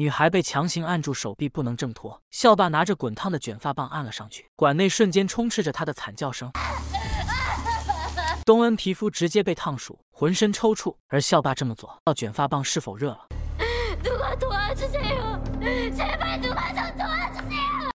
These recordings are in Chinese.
女孩被强行按住手臂，不能挣脱。校霸拿着滚烫的卷发棒按了上去，馆内瞬间充斥着她的惨叫声。东恩皮肤直接被烫熟，浑身抽搐。而校霸这么做，要卷发棒是否热了？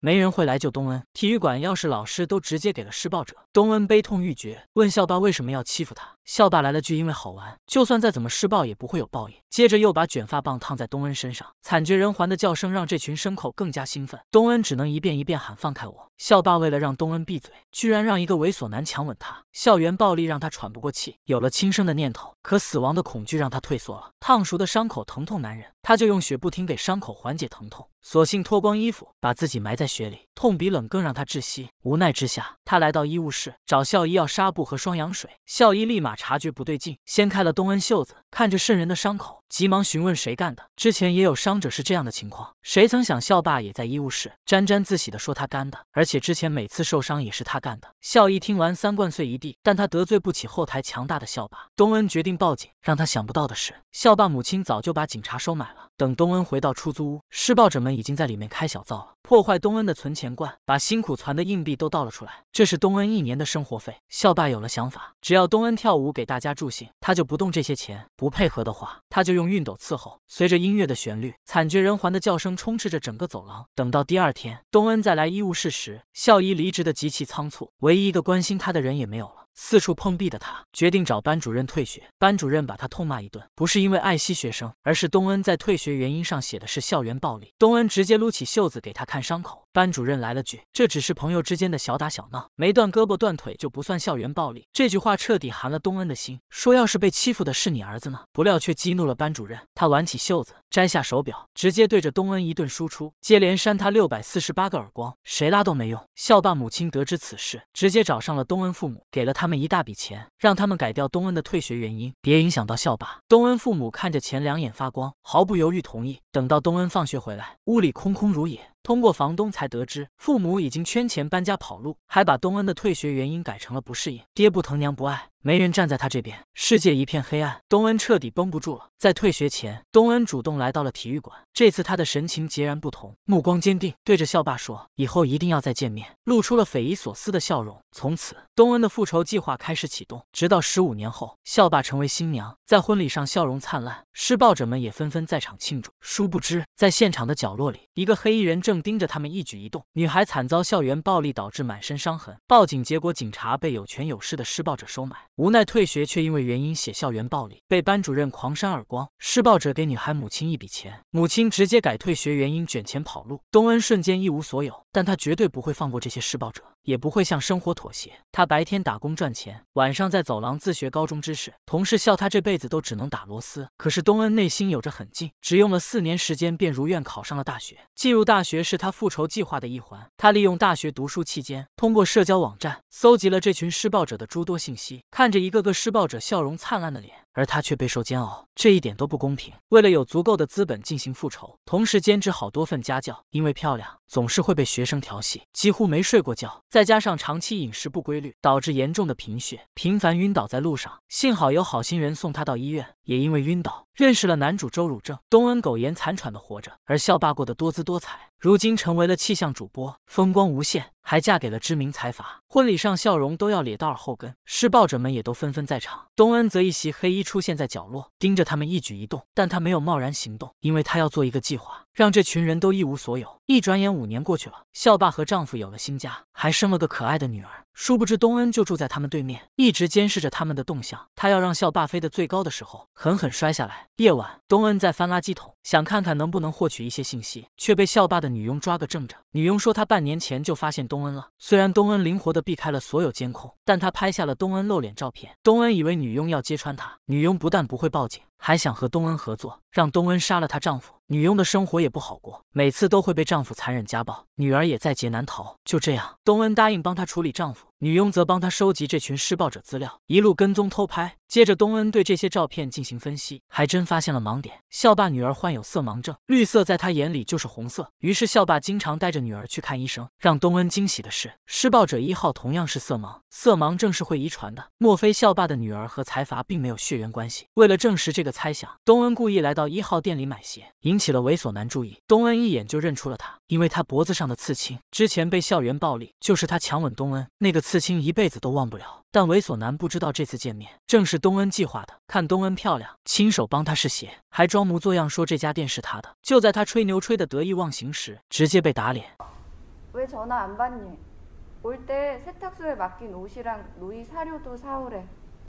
没人会来救东恩。体育馆钥匙老师都直接给了施暴者。东恩悲痛欲绝，问校霸为什么要欺负他。校霸来了句：“因为好玩，就算再怎么施暴也不会有报应。”接着又把卷发棒烫在东恩身上，惨绝人寰的叫声让这群牲口更加兴奋。东恩只能一遍一遍喊：“放开我！”校霸为了让东恩闭嘴，居然让一个猥琐男强吻他。校园暴力让他喘不过气，有了轻生的念头。可死亡的恐惧让他退缩了。烫熟的伤口疼痛难忍，他就用血不停给伤口缓解疼痛。索性脱光衣服，把自己埋在雪里，痛比冷更让他窒息。无奈之下，他来到医务室找校医要纱布和双氧水。校医立马察觉不对劲，掀开了东恩袖子，看着渗人的伤口。急忙询问谁干的，之前也有伤者是这样的情况，谁曾想校霸也在医务室沾沾自喜的说他干的，而且之前每次受伤也是他干的。校医听完三罐碎一地，但他得罪不起后台强大的校霸东恩，决定报警。让他想不到的是，校霸母亲早就把警察收买了。等东恩回到出租屋，施暴者们已经在里面开小灶了，破坏东恩的存钱罐，把辛苦攒的硬币都倒了出来，这是东恩一年的生活费。校霸有了想法，只要东恩跳舞给大家助兴，他就不动这些钱，不配合的话，他就。用熨斗伺候，随着音乐的旋律，惨绝人寰的叫声充斥着整个走廊。等到第二天，东恩再来医务室时，校医离职的极其仓促，唯一一个关心他的人也没有了。四处碰壁的他决定找班主任退学，班主任把他痛骂一顿，不是因为爱惜学生，而是东恩在退学原因上写的是校园暴力。东恩直接撸起袖子给他看伤口。班主任来了句：“这只是朋友之间的小打小闹，没断胳膊断腿就不算校园暴力。”这句话彻底寒了东恩的心。说：“要是被欺负的是你儿子呢？”不料却激怒了班主任。他挽起袖子，摘下手表，直接对着东恩一顿输出，接连扇他六百四十八个耳光。谁拉都没用。校霸母亲得知此事，直接找上了东恩父母，给了他们一大笔钱，让他们改掉东恩的退学原因，别影响到校霸。东恩父母看着钱，两眼发光，毫不犹豫同意。等到东恩放学回来，屋里空空如也。通过房东才得知，父母已经圈钱搬家跑路，还把东恩的退学原因改成了不适应。爹不疼，娘不爱。没人站在他这边，世界一片黑暗。东恩彻底绷不住了。在退学前，东恩主动来到了体育馆。这次他的神情截然不同，目光坚定，对着校霸说：“以后一定要再见面。”露出了匪夷所思的笑容。从此，东恩的复仇计划开始启动，直到十五年后，校霸成为新娘，在婚礼上笑容灿烂，施暴者们也纷纷在场庆祝。殊不知，在现场的角落里，一个黑衣人正盯着他们一举一动。女孩惨遭校园暴力，导致满身伤痕，报警结果警察被有权有势的施暴者收买。无奈退学，却因为原因写校园暴力，被班主任狂扇耳光。施暴者给女孩母亲一笔钱，母亲直接改退学原因卷钱跑路。东恩瞬间一无所有，但他绝对不会放过这些施暴者。也不会向生活妥协。他白天打工赚钱，晚上在走廊自学高中知识。同事笑他这辈子都只能打螺丝，可是东恩内心有着狠劲，只用了四年时间便如愿考上了大学。进入大学是他复仇计划的一环。他利用大学读书期间，通过社交网站搜集了这群施暴者的诸多信息，看着一个个施暴者笑容灿烂的脸。而她却备受煎熬，这一点都不公平。为了有足够的资本进行复仇，同时兼职好多份家教，因为漂亮，总是会被学生调戏，几乎没睡过觉。再加上长期饮食不规律，导致严重的贫血，频繁晕倒在路上。幸好有好心人送她到医院，也因为晕倒认识了男主周汝正。东恩苟延残喘的活着，而校霸过得多姿多彩。如今成为了气象主播，风光无限，还嫁给了知名财阀。婚礼上，笑容都要咧到耳后根。施暴者们也都纷纷在场。东恩则一袭黑衣出现在角落，盯着他们一举一动。但他没有贸然行动，因为他要做一个计划。让这群人都一无所有。一转眼五年过去了，校霸和丈夫有了新家，还生了个可爱的女儿。殊不知东恩就住在他们对面，一直监视着他们的动向。他要让校霸飞得最高的时候狠狠摔下来。夜晚，东恩在翻垃圾桶，想看看能不能获取一些信息，却被校霸的女佣抓个正着。女佣说她半年前就发现东恩了。虽然东恩灵活的避开了所有监控，但她拍下了东恩露脸照片。东恩以为女佣要揭穿他，女佣不但不会报警。还想和东恩合作，让东恩杀了她丈夫。女佣的生活也不好过，每次都会被丈夫残忍家暴，女儿也在劫难逃。就这样，东恩答应帮她处理丈夫。女佣则帮他收集这群施暴者资料，一路跟踪偷拍。接着，东恩对这些照片进行分析，还真发现了盲点。校霸女儿患有色盲症，绿色在她眼里就是红色。于是，校霸经常带着女儿去看医生。让东恩惊喜的是，施暴者一号同样是色盲，色盲症是会遗传的。莫非校霸的女儿和财阀并没有血缘关系？为了证实这个猜想，东恩故意来到一号店里买鞋，引起了猥琐男注意。东恩一眼就认出了他。因为他脖子上的刺青，之前被校园暴力，就是他强吻东恩那个刺青，一辈子都忘不了。但猥琐男不知道这次见面正是东恩计划的，看东恩漂亮，亲手帮他试鞋，还装模作样说这家店是他的。就在他吹牛吹的得意忘形时，直接被打脸。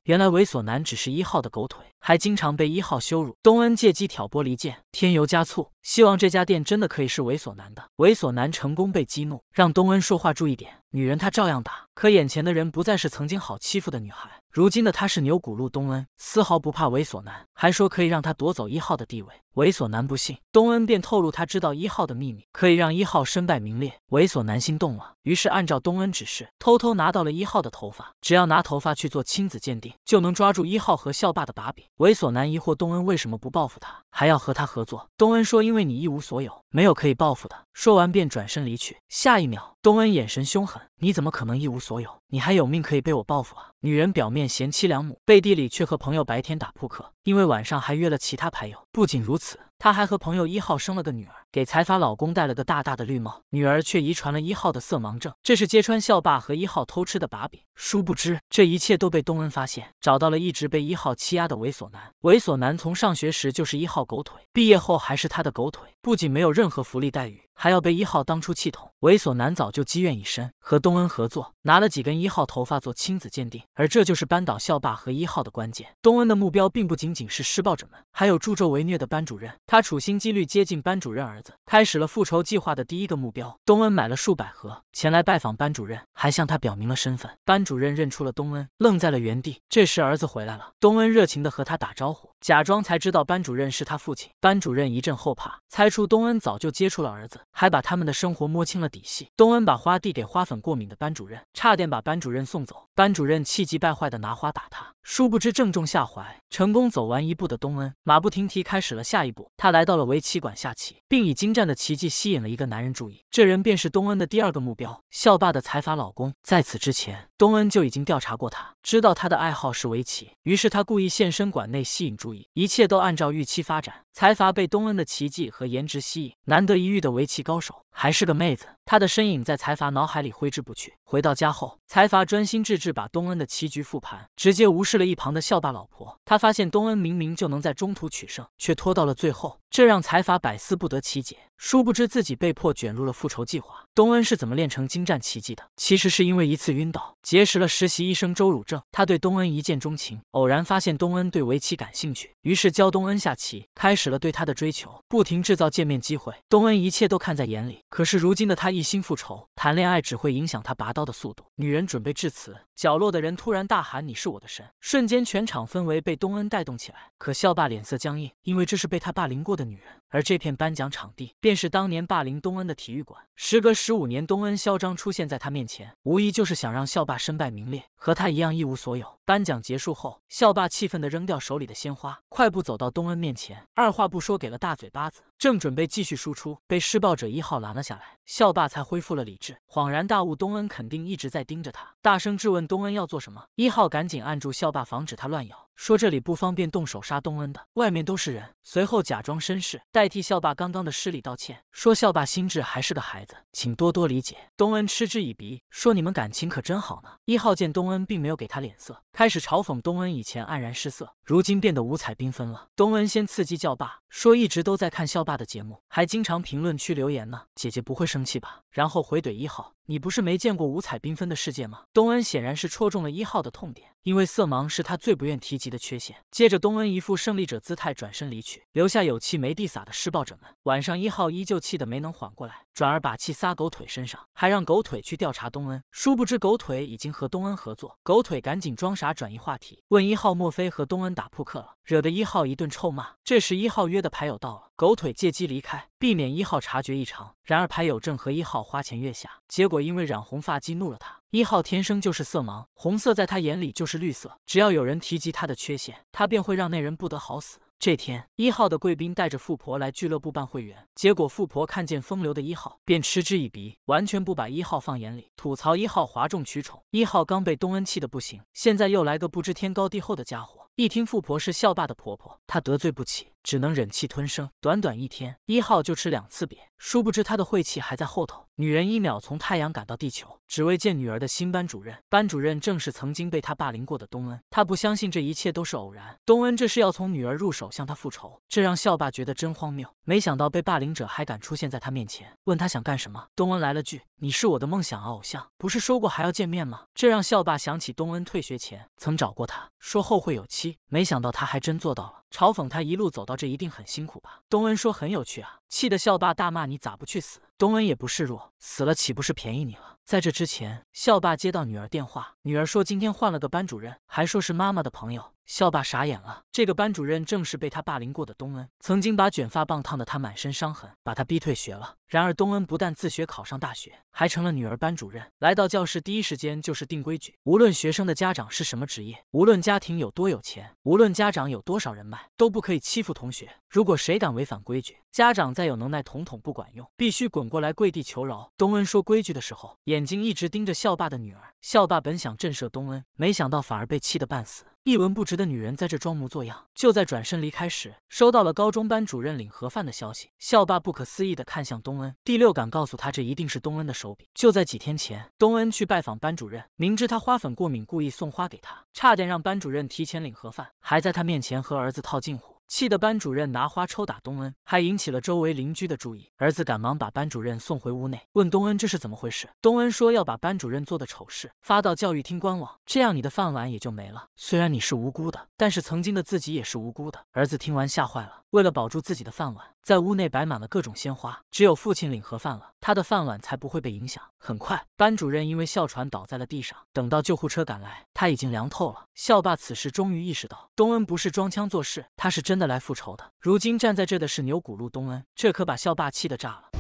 原来猥琐男只是一号的狗腿，还经常被一号羞辱。东恩借机挑拨离间，添油加醋，希望这家店真的可以是猥琐男的。猥琐男成功被激怒，让东恩说话注意点。女人她照样打，可眼前的人不再是曾经好欺负的女孩，如今的她是牛骨路东恩，丝毫不怕猥琐男，还说可以让他夺走一号的地位。猥琐男不信，东恩便透露他知道一号的秘密，可以让一号身败名裂。猥琐男心动了，于是按照东恩指示，偷偷拿到了一号的头发，只要拿头发去做亲子鉴定，就能抓住一号和校霸的把柄。猥琐男疑惑东恩为什么不报复他。还要和他合作，东恩说：“因为你一无所有，没有可以报复的。”说完便转身离去。下一秒，东恩眼神凶狠：“你怎么可能一无所有？你还有命可以被我报复啊！”女人表面贤妻良母，背地里却和朋友白天打扑克，因为晚上还约了其他牌友。不仅如此，她还和朋友一号生了个女儿。给财阀老公戴了个大大的绿帽，女儿却遗传了一号的色盲症，这是揭穿校霸和一号偷吃的把柄。殊不知这一切都被东恩发现，找到了一直被一号欺压的猥琐男。猥琐男从上学时就是一号狗腿，毕业后还是他的狗腿，不仅没有任何福利待遇，还要被一号当出气筒。猥琐男早就积怨已深，和东恩合作，拿了几根一号头发做亲子鉴定，而这就是扳倒校霸和一号的关键。东恩的目标并不仅仅是施暴者们，还有助纣为虐的班主任。他处心积虑接近班主任而。儿子，开始了复仇计划的第一个目标，东恩买了数百盒前来拜访班主任，还向他表明了身份。班主任认出了东恩，愣在了原地。这时儿子回来了，东恩热情地和他打招呼，假装才知道班主任是他父亲。班主任一阵后怕，猜出东恩早就接触了儿子，还把他们的生活摸清了底细。东恩把花递给花粉过敏的班主任，差点把班主任送走。班主任气急败坏地拿花打他。殊不知，正中下怀，成功走完一步的东恩，马不停蹄开始了下一步。他来到了围棋馆下棋，并以精湛的棋技吸引了一个男人注意。这人便是东恩的第二个目标——校霸的财阀老公。在此之前。东恩就已经调查过他，知道他的爱好是围棋，于是他故意现身馆内吸引注意。一切都按照预期发展，财阀被东恩的奇迹和颜值吸引，难得一遇的围棋高手，还是个妹子，他的身影在财阀脑海里挥之不去。回到家后，财阀专心致志把东恩的棋局复盘，直接无视了一旁的校霸老婆。他发现东恩明明就能在中途取胜，却拖到了最后，这让财阀百思不得其解。殊不知自己被迫卷入了复仇计划。东恩是怎么练成精湛奇迹的？其实是因为一次晕倒，结识了实习医生周汝正。他对东恩一见钟情，偶然发现东恩对围棋感兴趣，于是教东恩下棋，开始了对他的追求，不停制造见面机会。东恩一切都看在眼里，可是如今的他一心复仇，谈恋爱只会影响他拔刀的速度。女人准备致辞。角落的人突然大喊：“你是我的神！”瞬间，全场氛围被东恩带动起来。可校霸脸色僵硬，因为这是被他霸凌过的女人。而这片颁奖场地，便是当年霸凌东恩的体育馆。时隔十五年，东恩嚣张出现在他面前，无疑就是想让校霸身败名裂，和他一样一无所有。颁奖结束后，校霸气愤的扔掉手里的鲜花，快步走到东恩面前，二话不说给了大嘴巴子。正准备继续输出，被施暴者一号拦了下来，校霸才恢复了理智，恍然大悟，东恩肯定一直在盯着他，大声质问东恩要做什么。一号赶紧按住校霸，防止他乱咬。说这里不方便动手杀东恩的，外面都是人。随后假装绅士，代替校霸刚刚的失礼道歉，说校霸心智还是个孩子，请多多理解。东恩嗤之以鼻，说你们感情可真好呢。一号见东恩并没有给他脸色，开始嘲讽东恩以前黯然失色，如今变得五彩缤纷了。东恩先刺激校霸，说一直都在看校霸的节目，还经常评论区留言呢。姐姐不会生气吧？然后回怼一号：“你不是没见过五彩缤纷的世界吗？”东恩显然是戳中了一号的痛点，因为色盲是他最不愿提及的缺陷。接着，东恩一副胜利者姿态转身离去，留下有气没地撒的施暴者们。晚上，一号依旧气得没能缓过来。转而把气撒狗腿身上，还让狗腿去调查东恩。殊不知狗腿已经和东恩合作，狗腿赶紧装傻转移话题，问一号：莫非和东恩打扑克了？惹得一号一顿臭骂。这时一号约的牌友到了，狗腿借机离开，避免一号察觉异常。然而牌友正和一号花前月下，结果因为染红发激怒了他。一号天生就是色盲，红色在他眼里就是绿色。只要有人提及他的缺陷，他便会让那人不得好死。这天，一号的贵宾带着富婆来俱乐部办会员，结果富婆看见风流的一号，便嗤之以鼻，完全不把一号放眼里，吐槽一号哗众取宠。一号刚被东恩气得不行，现在又来个不知天高地厚的家伙。一听富婆是校霸的婆婆，她得罪不起，只能忍气吞声。短短一天，一号就吃两次瘪，殊不知她的晦气还在后头。女人一秒从太阳赶到地球，只为见女儿的新班主任。班主任正是曾经被她霸凌过的东恩，她不相信这一切都是偶然。东恩这是要从女儿入手向她复仇，这让校霸觉得真荒谬。没想到被霸凌者还敢出现在他面前，问他想干什么。东恩来了句。你是我的梦想啊，偶像！不是说过还要见面吗？这让校霸想起东恩退学前曾找过他，说后会有期。没想到他还真做到了，嘲讽他一路走到这一定很辛苦吧？东恩说很有趣啊，气得校霸大骂你咋不去死！东恩也不示弱，死了岂不是便宜你了？在这之前，校霸接到女儿电话，女儿说今天换了个班主任，还说是妈妈的朋友。校霸傻眼了，这个班主任正是被他霸凌过的东恩，曾经把卷发棒烫的他满身伤痕，把他逼退学了。然而东恩不但自学考上大学，还成了女儿班主任。来到教室，第一时间就是定规矩：无论学生的家长是什么职业，无论家庭有多有钱，无论家长有多少人脉，都不可以欺负同学。如果谁敢违反规矩，家长再有能耐，统统不管用，必须滚过来跪地求饶。东恩说规矩的时候，眼睛一直盯着校霸的女儿。校霸本想震慑东恩，没想到反而被气得半死。一文不值的女人在这装模作样。就在转身离开时，收到了高中班主任领盒饭的消息。校霸不可思议地看向东恩，第六感告诉他，这一定是东恩的手笔。就在几天前，东恩去拜访班主任，明知他花粉过敏，故意送花给他，差点让班主任提前领盒饭，还在他面前和儿子套近乎。气得班主任拿花抽打东恩，还引起了周围邻居的注意。儿子赶忙把班主任送回屋内，问东恩这是怎么回事。东恩说要把班主任做的丑事发到教育厅官网，这样你的饭碗也就没了。虽然你是无辜的，但是曾经的自己也是无辜的。儿子听完吓坏了，为了保住自己的饭碗，在屋内摆满了各种鲜花，只有父亲领盒饭了，他的饭碗才不会被影响。很快，班主任因为哮喘倒在了地上，等到救护车赶来，他已经凉透了。校霸此时终于意识到，东恩不是装腔作势，他是真。真的来复仇的。如今站在这的是牛骨路东恩，这可把校霸气的炸了。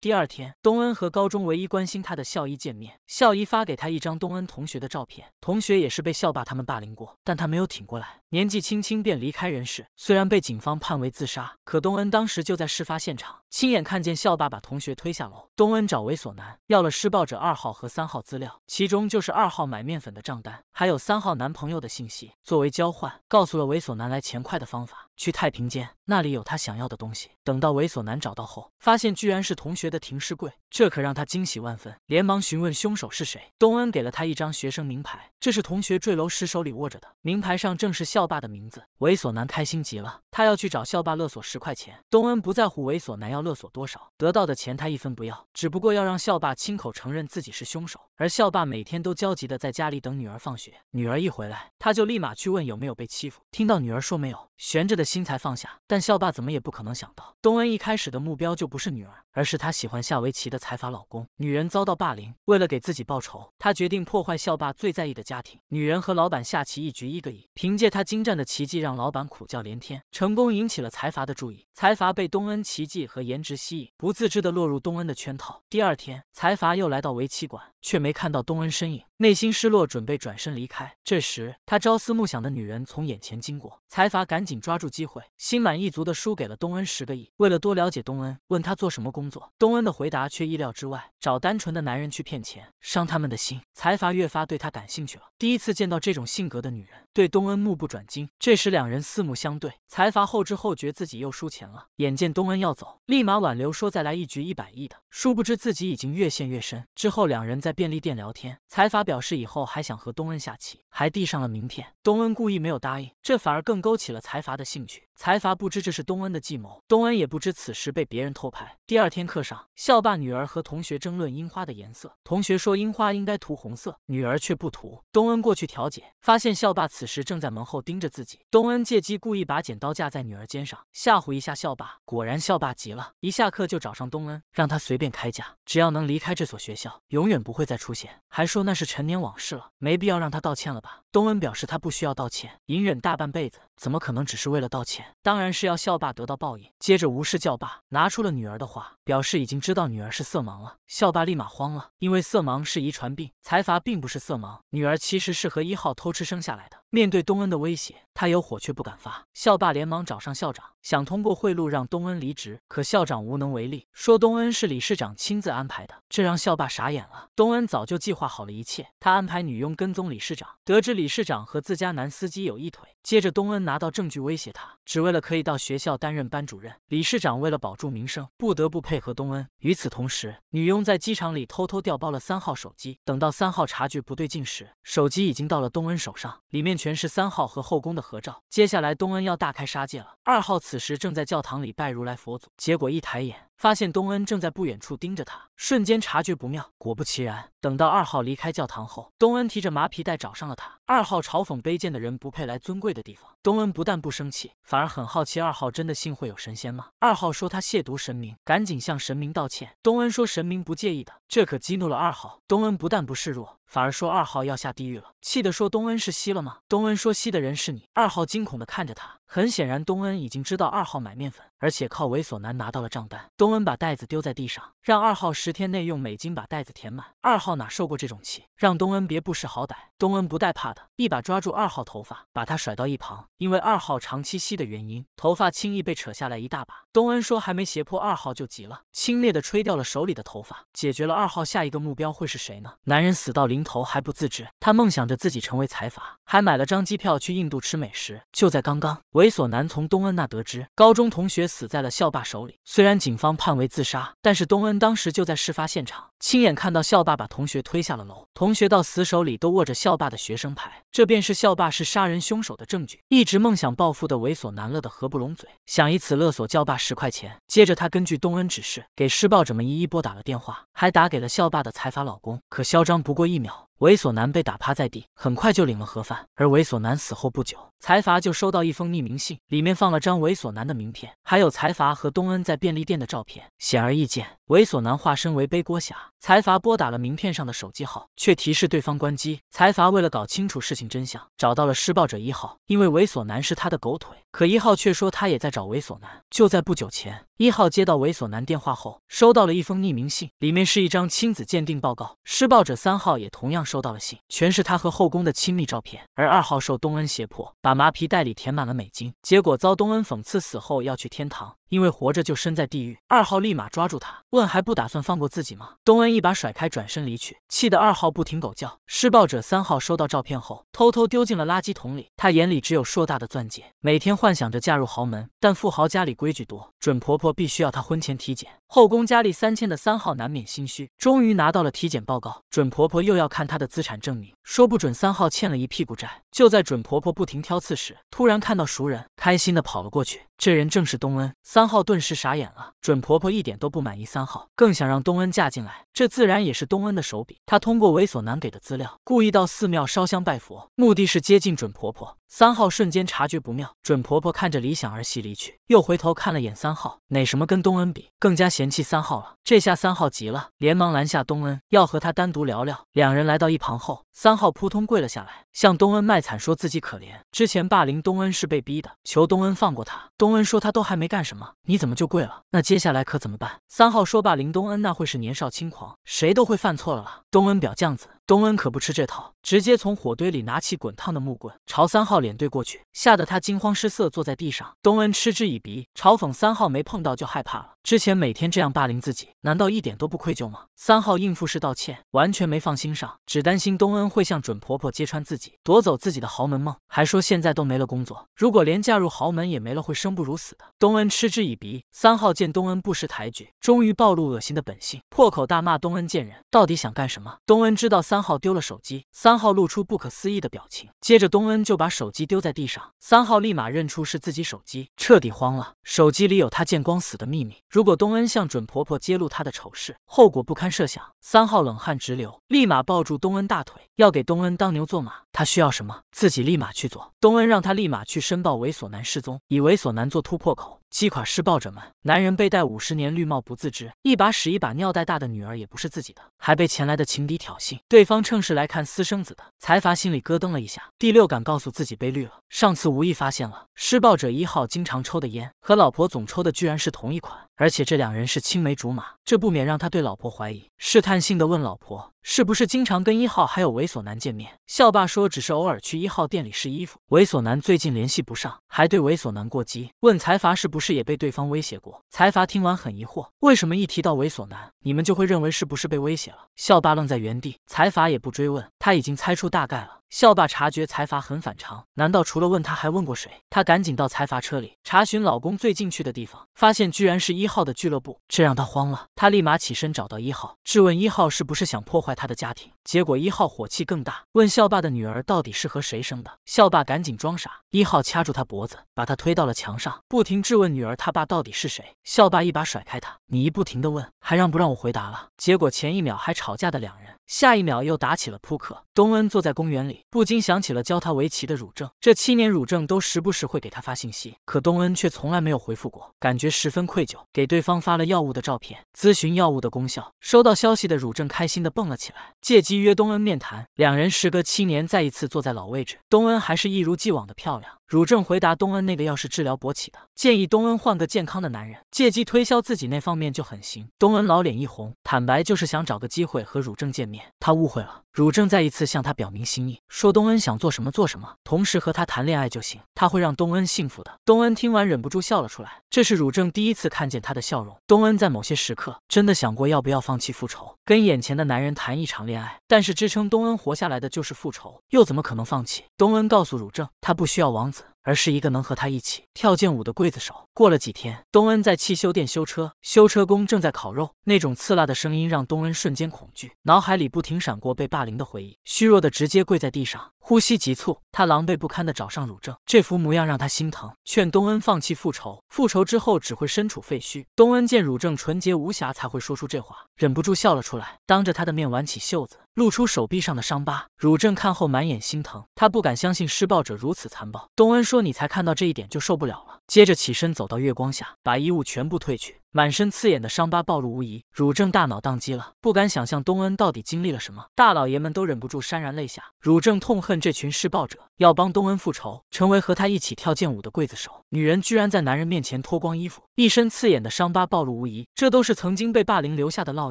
第二天，东恩和高中唯一关心他的校医见面，校医发给他一张东恩同学的照片。同学也是被校霸他们霸凌过，但他没有挺过来，年纪轻轻便离开人世。虽然被警方判为自杀，可东恩当时就在事发现场。亲眼看见校霸把同学推下楼，东恩找猥琐男要了施暴者二号和三号资料，其中就是二号买面粉的账单，还有三号男朋友的信息。作为交换，告诉了猥琐男来钱快的方法，去太平间那里有他想要的东西。等到猥琐男找到后，发现居然是同学的停尸柜，这可让他惊喜万分，连忙询问凶手是谁。东恩给了他一张学生名牌，这是同学坠楼时手里握着的，名牌上正是校霸的名字。猥琐男开心极了，他要去找校霸勒索十块钱。东恩不在乎猥琐男要。勒索多少得到的钱，他一分不要，只不过要让校霸亲口承认自己是凶手。而校霸每天都焦急的在家里等女儿放学，女儿一回来，他就立马去问有没有被欺负。听到女儿说没有，悬着的心才放下。但校霸怎么也不可能想到，东恩一开始的目标就不是女儿，而是他喜欢下围棋的财阀老公。女人遭到霸凌，为了给自己报仇，他决定破坏校霸最在意的家庭。女人和老板下棋一局一个亿，凭借他精湛的棋技，让老板苦叫连天，成功引起了财阀的注意。财阀被东恩奇迹和爷。颜值吸引，不自知的落入东恩的圈套。第二天，财阀又来到围棋馆。却没看到东恩身影，内心失落，准备转身离开。这时，他朝思暮想的女人从眼前经过，财阀赶紧抓住机会，心满意足的输给了东恩十个亿。为了多了解东恩，问他做什么工作，东恩的回答却意料之外：找单纯的男人去骗钱，伤他们的心。财阀越发对他感兴趣了，第一次见到这种性格的女人，对东恩目不转睛。这时，两人四目相对，财阀后知后觉自己又输钱了，眼见东恩要走，立马挽留说再来一局一百亿的。殊不知自己已经越陷越深。之后两人在便利店聊天，财阀表示以后还想和东恩下棋，还递上了名片。东恩故意没有答应，这反而更勾起了财阀的兴趣。财阀不知这是东恩的计谋，东恩也不知此时被别人偷拍。第二天课上，校霸女儿和同学争论樱花的颜色，同学说樱花应该涂红色，女儿却不涂。东恩过去调解，发现校霸此时正在门后盯着自己。东恩借机故意把剪刀架在女儿肩上，吓唬一下校霸。果然，校霸急了，一下课就找上东恩，让他随便开价，只要能离开这所学校，永远不会再出现。还说那是陈年往事了，没必要让他道歉了吧。东恩表示他不需要道歉，隐忍大半辈子，怎么可能只是为了道歉？当然是要校霸得到报应。接着无视校霸，拿出了女儿的话。表示已经知道女儿是色盲了，校霸立马慌了，因为色盲是遗传病，财阀并不是色盲，女儿其实是和一号偷吃生下来的。面对东恩的威胁，他有火却不敢发。校霸连忙找上校长，想通过贿赂让东恩离职，可校长无能为力，说东恩是理事长亲自安排的，这让校霸傻眼了。东恩早就计划好了一切，他安排女佣跟踪理事长，得知理事长和自家男司机有一腿，接着东恩拿到证据威胁他，只为了可以到学校担任班主任。理事长为了保住名声，不得不配。配合东恩。与此同时，女佣在机场里偷偷调包了三号手机。等到三号察觉不对劲时，手机已经到了东恩手上，里面全是三号和后宫的合照。接下来，东恩要大开杀戒了。二号此时正在教堂里拜如来佛祖，结果一抬眼。发现东恩正在不远处盯着他，瞬间察觉不妙。果不其然，等到二号离开教堂后，东恩提着麻皮袋找上了他。二号嘲讽卑贱的人不配来尊贵的地方。东恩不但不生气，反而很好奇：二号真的信会有神仙吗？二号说他亵渎神明，赶紧向神明道歉。东恩说神明不介意的。这可激怒了二号，东恩不但不示弱，反而说二号要下地狱了，气得说东恩是吸了吗？东恩说吸的人是你。二号惊恐的看着他，很显然东恩已经知道二号买面粉，而且靠猥琐男拿到了账单。东恩把袋子丢在地上，让二号十天内用美金把袋子填满。二号哪受过这种气，让东恩别不识好歹。东恩不带怕的，一把抓住二号头发，把他甩到一旁。因为二号长期吸的原因，头发轻易被扯下来一大把。东恩说还没胁迫二号就急了，轻蔑的吹掉了手里的头发，解决了二。二号下一个目标会是谁呢？男人死到临头还不自知，他梦想着自己成为财阀，还买了张机票去印度吃美食。就在刚刚，猥琐男从东恩那得知，高中同学死在了校霸手里。虽然警方判为自杀，但是东恩当时就在事发现场。亲眼看到校霸把同学推下了楼，同学到死手里都握着校霸的学生牌，这便是校霸是杀人凶手的证据。一直梦想暴富的猥琐男乐得合不拢嘴，想以此勒索校霸十块钱。接着他根据东恩指示，给施暴者们一一拨打了电话，还打给了校霸的财阀老公。可嚣张不过一秒，猥琐男被打趴在地，很快就领了盒饭。而猥琐男死后不久。财阀就收到一封匿名信，里面放了张猥琐男的名片，还有财阀和东恩在便利店的照片。显而易见，猥琐男化身为背锅侠。财阀拨打了名片上的手机号，却提示对方关机。财阀为了搞清楚事情真相，找到了施暴者一号，因为猥琐男是他的狗腿。可一号却说他也在找猥琐男。就在不久前，一号接到猥琐男电话后，收到了一封匿名信，里面是一张亲子鉴定报告。施暴者三号也同样收到了信，全是他和后宫的亲密照片。而二号受东恩胁迫把。把麻皮袋里填满了美金，结果遭东恩讽刺，死后要去天堂。因为活着就身在地狱，二号立马抓住他，问还不打算放过自己吗？东恩一把甩开，转身离去，气得二号不停狗叫。施暴者三号收到照片后，偷偷丢进了垃圾桶里。他眼里只有硕大的钻戒，每天幻想着嫁入豪门。但富豪家里规矩多，准婆婆必须要他婚前体检。后宫佳丽三千的三号难免心虚，终于拿到了体检报告。准婆婆又要看他的资产证明，说不准三号欠了一屁股债。就在准婆婆不停挑刺时，突然看到熟人，开心的跑了过去。这人正是东恩三号，顿时傻眼了。准婆婆一点都不满意三号，更想让东恩嫁进来，这自然也是东恩的手笔。他通过猥琐男给的资料，故意到寺庙烧香拜佛，目的是接近准婆婆。三号瞬间察觉不妙，准婆婆看着理想儿媳离去，又回头看了眼三号，哪什么跟东恩比，更加嫌弃三号了。这下三号急了，连忙拦下东恩，要和他单独聊聊。两人来到一旁后，三号扑通跪了下来，向东恩卖惨，说自己可怜，之前霸凌东恩是被逼的，求东恩放过他。东恩说他都还没干什么，你怎么就跪了？那接下来可怎么办？三号说霸凌东恩那会是年少轻狂，谁都会犯错了啦。东恩表酱子。东恩可不吃这套，直接从火堆里拿起滚烫的木棍，朝三号脸对过去，吓得他惊慌失色，坐在地上。东恩嗤之以鼻，嘲讽三号没碰到就害怕了。之前每天这样霸凌自己，难道一点都不愧疚吗？三号应付式道歉，完全没放心上，只担心东恩会向准婆婆揭穿自己，夺走自己的豪门梦。还说现在都没了工作，如果连嫁入豪门也没了，会生不如死的。东恩嗤之以鼻。三号见东恩不识抬举，终于暴露恶心的本性，破口大骂东恩贱人，到底想干什么？东恩知道三号丢了手机，三号露出不可思议的表情，接着东恩就把手机丢在地上，三号立马认出是自己手机，彻底慌了，手机里有他见光死的秘密。如果东恩向准婆婆揭露她的丑事，后果不堪设想。三号冷汗直流，立马抱住东恩大腿，要给东恩当牛做马。他需要什么，自己立马去做。东恩让他立马去申报猥琐男失踪，以猥琐男做突破口，击垮施暴者们。男人被戴五十年绿帽不自知，一把屎一把尿带大的女儿也不是自己的，还被前来的情敌挑衅。对方趁势来看私生子的财阀心里咯噔了一下，第六感告诉自己被绿了。上次无意发现了施暴者一号经常抽的烟和老婆总抽的居然是同一款。而且这两人是青梅竹马，这不免让他对老婆怀疑，试探性的问老婆是不是经常跟一号还有猥琐男见面。校霸说只是偶尔去一号店里试衣服，猥琐男最近联系不上，还对猥琐男过激，问财阀是不是也被对方威胁过。财阀听完很疑惑，为什么一提到猥琐男，你们就会认为是不是被威胁了？校霸愣在原地，财阀也不追问，他已经猜出大概了。校霸察觉财阀很反常，难道除了问他还问过谁？他赶紧到财阀车里查询老公最近去的地方，发现居然是一号的俱乐部，这让他慌了。他立马起身找到一号，质问一号是不是想破坏他的家庭。结果一号火气更大，问校霸的女儿到底是和谁生的。校霸赶紧装傻。一号掐住他脖子，把他推到了墙上，不停质问女儿他爸到底是谁。校霸一把甩开他，你一不停的问，还让不让我回答了？结果前一秒还吵架的两人，下一秒又打起了扑克。东恩坐在公园里，不禁想起了教他围棋的汝正。这七年，汝正都时不时会给他发信息，可东恩却从来没有回复过，感觉十分愧疚，给对方发了药物的照片，咨询药物的功效。收到消息的汝正开心的蹦了起来，借机。约东恩面谈，两人时隔七年再一次坐在老位置，东恩还是一如既往的漂亮。汝正回答东恩：“那个药是治疗勃起的，建议东恩换个健康的男人，借机推销自己那方面就很行。”东恩老脸一红，坦白就是想找个机会和汝正见面。他误会了，汝正再一次向他表明心意，说东恩想做什么做什么，同时和他谈恋爱就行，他会让东恩幸福的。东恩听完忍不住笑了出来，这是汝正第一次看见他的笑容。东恩在某些时刻真的想过要不要放弃复仇，跟眼前的男人谈一场恋爱，但是支撑东恩活下来的就是复仇，又怎么可能放弃？东恩告诉汝正，他不需要王子。而是一个能和他一起跳剑舞的刽子手。过了几天，东恩在汽修店修车，修车工正在烤肉，那种刺辣的声音让东恩瞬间恐惧，脑海里不停闪过被霸凌的回忆，虚弱的直接跪在地上，呼吸急促。他狼狈不堪的找上汝正，这副模样让他心疼，劝东恩放弃复仇，复仇之后只会身处废墟。东恩见汝正纯洁无瑕，才会说出这话，忍不住笑了出来，当着他的面挽起袖子，露出手臂上的伤疤。汝正看后满眼心疼，他不敢相信施暴者如此残暴。东恩说：“你才看到这一点就受不了了。”接着起身走。走到月光下，把衣物全部褪去。满身刺眼的伤疤暴露无遗，汝正大脑宕机了，不敢想象东恩到底经历了什么。大老爷们都忍不住潸然泪下。汝正痛恨这群施暴者，要帮东恩复仇，成为和他一起跳剑舞的刽子手。女人居然在男人面前脱光衣服，一身刺眼的伤疤暴露无遗，这都是曾经被霸凌留下的烙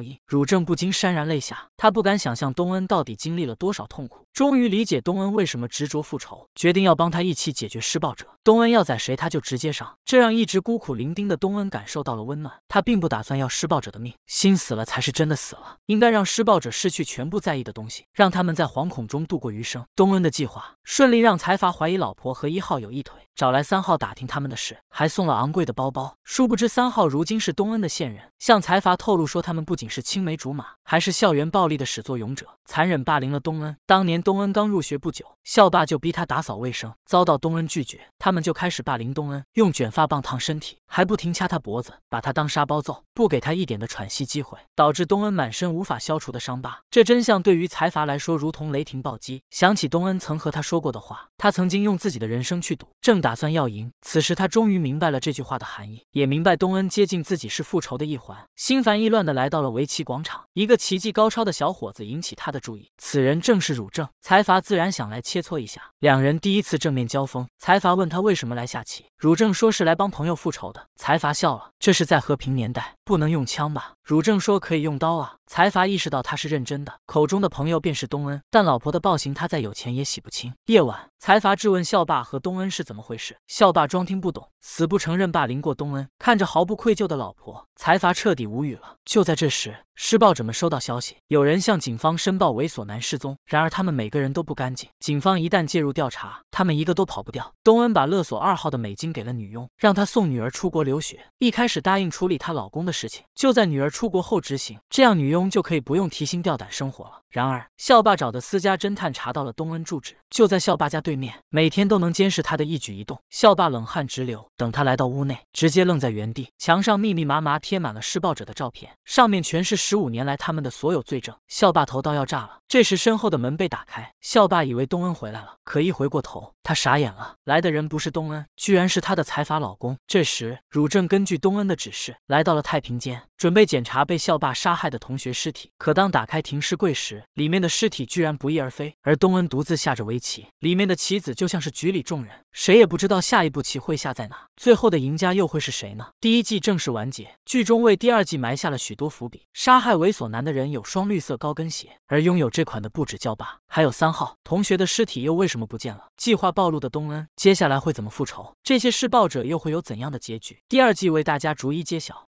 印。汝正不禁潸然泪下，他不敢想象东恩到底经历了多少痛苦，终于理解东恩为什么执着复仇，决定要帮他一起解决施暴者。东恩要宰谁，他就直接上，这让一直孤苦伶仃的东恩感受到了温暖。他并不打算要施暴者的命，心死了才是真的死了。应该让施暴者失去全部在意的东西，让他们在惶恐中度过余生。东恩的计划顺利，让财阀怀疑老婆和一号有一腿，找来三号打听他们的事，还送了昂贵的包包。殊不知三号如今是东恩的线人，向财阀透露说他们不仅是青梅竹马，还是校园暴力的始作俑者，残忍霸凌了东恩。当年东恩刚入学不久，校霸就逼他打扫卫生，遭到东恩拒绝，他们就开始霸凌东恩，用卷发棒烫身体，还不停掐他脖子，把他当。当沙包揍，不给他一点的喘息机会，导致东恩满身无法消除的伤疤。这真相对于财阀来说如同雷霆暴击。想起东恩曾和他说过的话，他曾经用自己的人生去赌，正打算要赢。此时他终于明白了这句话的含义，也明白东恩接近自己是复仇的一环。心烦意乱的来到了围棋广场，一个棋技高超的小伙子引起他的注意。此人正是汝正。财阀自然想来切磋一下。两人第一次正面交锋，财阀问他为什么来下棋，汝正说是来帮朋友复仇的。财阀笑了，这是在和。和平年代。不能用枪吧？汝正说可以用刀啊！财阀意识到他是认真的，口中的朋友便是东恩，但老婆的暴行，他再有钱也洗不清。夜晚，财阀质问校霸和东恩是怎么回事，校霸装听不懂，死不承认霸凌过东恩。看着毫不愧疚的老婆，财阀彻底无语了。就在这时，施暴者们收到消息，有人向警方申报猥琐男失踪。然而他们每个人都不干净，警方一旦介入调查，他们一个都跑不掉。东恩把勒索二号的美金给了女佣，让她送女儿出国留学。一开始答应处理她老公的。事情就在女儿出国后执行，这样女佣就可以不用提心吊胆生活了。然而，校霸找的私家侦探查到了东恩住址，就在校霸家对面，每天都能监视他的一举一动。校霸冷汗直流，等他来到屋内，直接愣在原地，墙上密密麻麻贴满了施暴者的照片，上面全是十五年来他们的所有罪证。校霸头都要炸了。这时，身后的门被打开，校霸以为东恩回来了，可一回过头，他傻眼了，来的人不是东恩，居然是他的财阀老公。这时，汝正根据东恩的指示来到了泰。平间准备检查被校霸杀害的同学尸体，可当打开停尸柜时，里面的尸体居然不翼而飞。而东恩独自下着围棋，里面的棋子就像是局里众人，谁也不知道下一步棋会下在哪，最后的赢家又会是谁呢？第一季正式完结，剧中为第二季埋下了许多伏笔。杀害猥琐男的人有双绿色高跟鞋，而拥有这款的不止校霸，还有三号同学的尸体又为什么不见了？计划暴露的东恩接下来会怎么复仇？这些施暴者又会有怎样的结局？第二季为大家逐一揭晓。